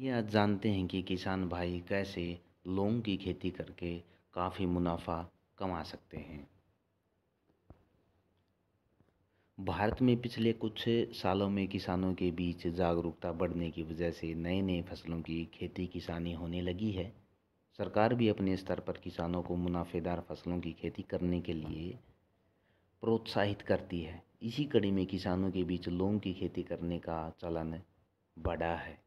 आइए आज जानते हैं कि किसान भाई कैसे लौंग की खेती करके काफ़ी मुनाफा कमा सकते हैं भारत में पिछले कुछ सालों में किसानों के बीच जागरूकता बढ़ने की वजह से नए नए फसलों की खेती किसानी होने लगी है सरकार भी अपने स्तर पर किसानों को मुनाफेदार फसलों की खेती करने के लिए प्रोत्साहित करती है इसी कड़ी में किसानों के बीच लौंग की खेती करने का चलन बढ़ा है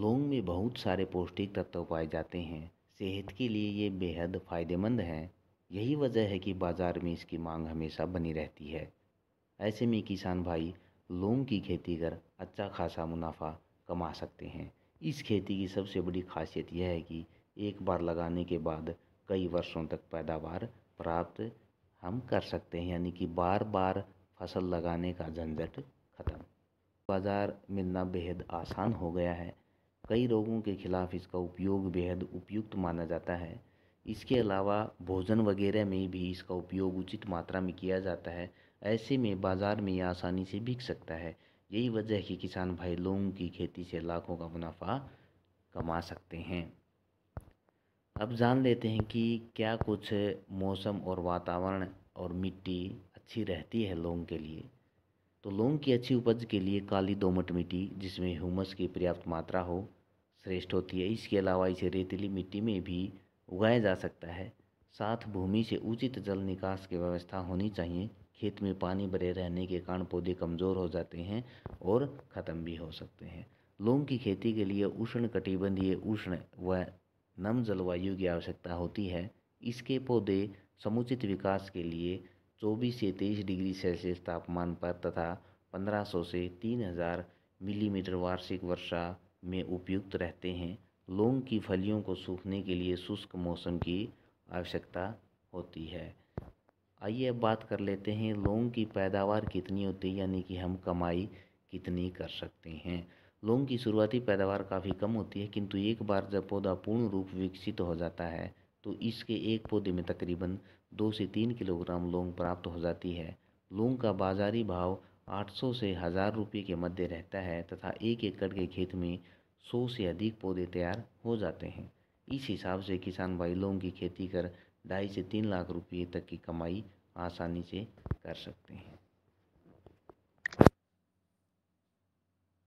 लौंग में बहुत सारे पौष्टिक तत्व पाए जाते हैं सेहत के लिए ये बेहद फ़ायदेमंद हैं यही वजह है कि बाज़ार में इसकी मांग हमेशा बनी रहती है ऐसे में किसान भाई लौंग की खेती कर अच्छा खासा मुनाफा कमा सकते हैं इस खेती की सबसे बड़ी खासियत यह है कि एक बार लगाने के बाद कई वर्षों तक पैदावार प्राप्त हम कर सकते हैं यानी कि बार बार फसल लगाने का झंझट ख़त्म बाज़ार मिलना बेहद आसान हो गया है कई रोगों के खिलाफ इसका उपयोग बेहद उपयुक्त माना जाता है इसके अलावा भोजन वगैरह में भी इसका उपयोग उचित मात्रा में किया जाता है ऐसे में बाज़ार में यह आसानी से बिक सकता है यही वजह है कि किसान भाई लौंग की खेती से लाखों का मुनाफा कमा सकते हैं अब जान लेते हैं कि क्या कुछ मौसम और वातावरण और मिट्टी अच्छी रहती है लौंग के लिए तो लौंग की अच्छी उपज के लिए काली दोमट मिट्टी जिसमें ह्यूमस की पर्याप्त मात्रा हो श्रेष्ठ होती है इसके अलावा इसे रेतीली मिट्टी में भी उगाया जा सकता है साथ भूमि से उचित जल निकास की व्यवस्था होनी चाहिए खेत में पानी भरे रहने के कारण पौधे कमज़ोर हो जाते हैं और ख़त्म भी हो सकते हैं लौंग की खेती के लिए उष्ण कटिबंधीय उष्ण व नम जलवायु की आवश्यकता होती है इसके पौधे समुचित विकास के लिए चौबीस से तेईस डिग्री सेल्सियस तापमान पर तथा 1500 से 3000 मिलीमीटर वार्षिक वर्षा में उपयुक्त रहते हैं लौंग की फलियों को सूखने के लिए शुष्क मौसम की आवश्यकता होती है आइए अब बात कर लेते हैं लौंग की पैदावार कितनी होती है यानी कि हम कमाई कितनी कर सकते हैं लौंग की शुरुआती पैदावार काफ़ी कम होती है किंतु एक बार जब पौधा पूर्ण रूप विकसित हो जाता है तो इसके एक पौधे में तकरीबन दो से तीन किलोग्राम लौंग प्राप्त हो जाती है लौंग का बाज़ारी भाव 800 से हज़ार रुपये के मध्य रहता है तथा एक एकड़ के खेत में 100 से अधिक पौधे तैयार हो जाते हैं इस हिसाब से किसान भाई लौंग की खेती कर ढाई से तीन लाख रुपये तक की कमाई आसानी से कर सकते हैं